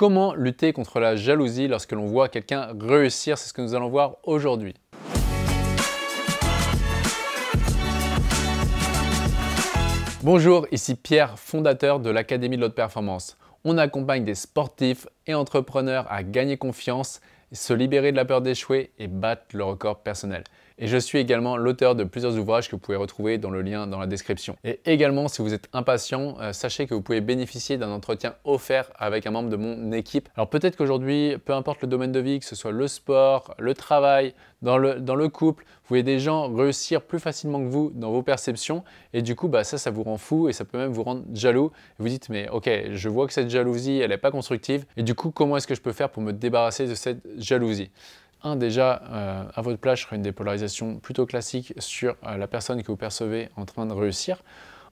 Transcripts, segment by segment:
Comment lutter contre la jalousie lorsque l'on voit quelqu'un réussir C'est ce que nous allons voir aujourd'hui. Bonjour, ici Pierre, fondateur de l'Académie de l'Haute Performance. On accompagne des sportifs et entrepreneurs à gagner confiance se libérer de la peur d'échouer et battre le record personnel. Et je suis également l'auteur de plusieurs ouvrages que vous pouvez retrouver dans le lien dans la description. Et également, si vous êtes impatient, euh, sachez que vous pouvez bénéficier d'un entretien offert avec un membre de mon équipe. Alors peut-être qu'aujourd'hui, peu importe le domaine de vie, que ce soit le sport, le travail, dans le, dans le couple, vous voyez des gens réussir plus facilement que vous dans vos perceptions. Et du coup, bah, ça, ça vous rend fou et ça peut même vous rendre jaloux. Vous dites, mais ok, je vois que cette jalousie, elle n'est pas constructive. Et du coup, comment est-ce que je peux faire pour me débarrasser de cette jalousie. Un, déjà, euh, à votre place, je ferai une dépolarisation plutôt classique sur euh, la personne que vous percevez en train de réussir.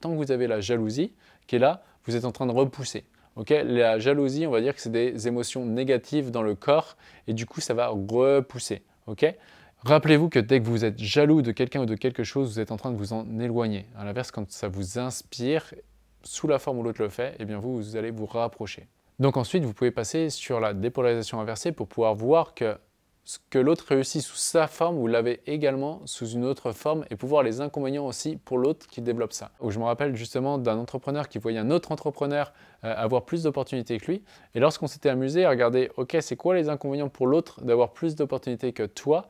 Tant que vous avez la jalousie qui est là, vous êtes en train de repousser. la jalousie, on va dire que c'est des émotions négatives dans le corps et du coup, ça va repousser. Rappelez-vous que dès que vous êtes jaloux de quelqu'un ou de quelque chose, vous êtes en train de vous en éloigner. À l'inverse, quand ça vous inspire, sous la forme où l'autre le fait, eh bien vous, vous allez vous rapprocher. Donc ensuite, vous pouvez passer sur la dépolarisation inversée pour pouvoir voir que ce que l'autre réussit sous sa forme, vous l'avez également sous une autre forme et pouvoir les inconvénients aussi pour l'autre qui développe ça. je me rappelle justement d'un entrepreneur qui voyait un autre entrepreneur euh, avoir plus d'opportunités que lui. Et lorsqu'on s'était amusé à regarder, ok, c'est quoi les inconvénients pour l'autre d'avoir plus d'opportunités que toi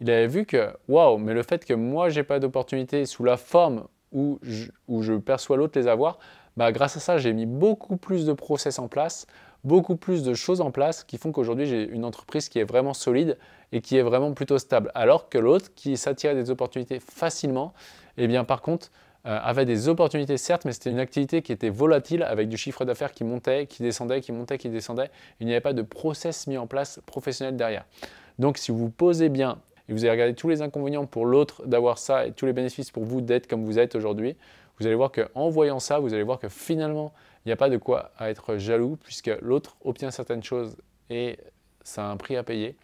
il avait vu que, waouh, mais le fait que moi, j'ai pas d'opportunité sous la forme où je, perçois l'autre les avoir, bah, grâce à ça, j'ai mis beaucoup plus de process en place, beaucoup plus de choses en place qui font qu'aujourd'hui, j'ai une entreprise qui est vraiment solide et qui est vraiment plutôt stable. Alors que l'autre, qui s'attirait des opportunités facilement, eh bien, par contre, euh, avait des opportunités, certes, mais c'était une activité qui était volatile avec du chiffre d'affaires qui montait, qui descendait, qui montait, qui descendait. Il n'y avait pas de process mis en place professionnel derrière. Donc, si vous posez bien et vous allez regarder tous les inconvénients pour l'autre d'avoir ça et tous les bénéfices pour vous d'être comme vous êtes aujourd'hui, vous allez voir qu'en voyant ça, vous allez voir que finalement, il n'y a pas de quoi à être jaloux puisque l'autre obtient certaines choses et ça a un prix à payer.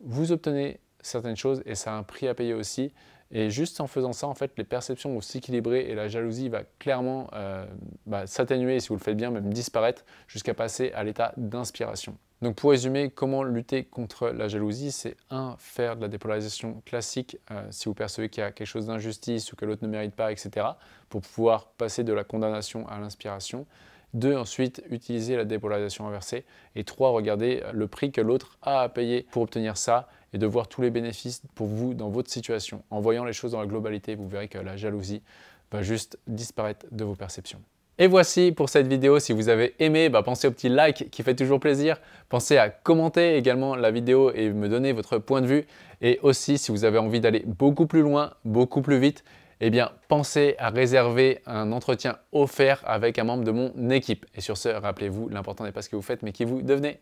Vous obtenez certaines choses et ça a un prix à payer aussi. Et juste en faisant ça, en fait, les perceptions vont s'équilibrer et la jalousie va clairement euh, bah, s'atténuer, si vous le faites bien, même disparaître, jusqu'à passer à l'état d'inspiration. Donc pour résumer, comment lutter contre la jalousie C'est 1. Faire de la dépolarisation classique euh, si vous percevez qu'il y a quelque chose d'injustice ou que l'autre ne mérite pas, etc. pour pouvoir passer de la condamnation à l'inspiration. 2. Ensuite, utiliser la dépolarisation inversée. Et 3. Regarder le prix que l'autre a à payer pour obtenir ça et de voir tous les bénéfices pour vous dans votre situation. En voyant les choses dans la globalité, vous verrez que la jalousie va juste disparaître de vos perceptions. Et voici pour cette vidéo. Si vous avez aimé, bah, pensez au petit like qui fait toujours plaisir. Pensez à commenter également la vidéo et me donner votre point de vue. Et aussi, si vous avez envie d'aller beaucoup plus loin, beaucoup plus vite, eh bien, pensez à réserver un entretien offert avec un membre de mon équipe. Et sur ce, rappelez-vous, l'important n'est pas ce que vous faites, mais qui vous devenez.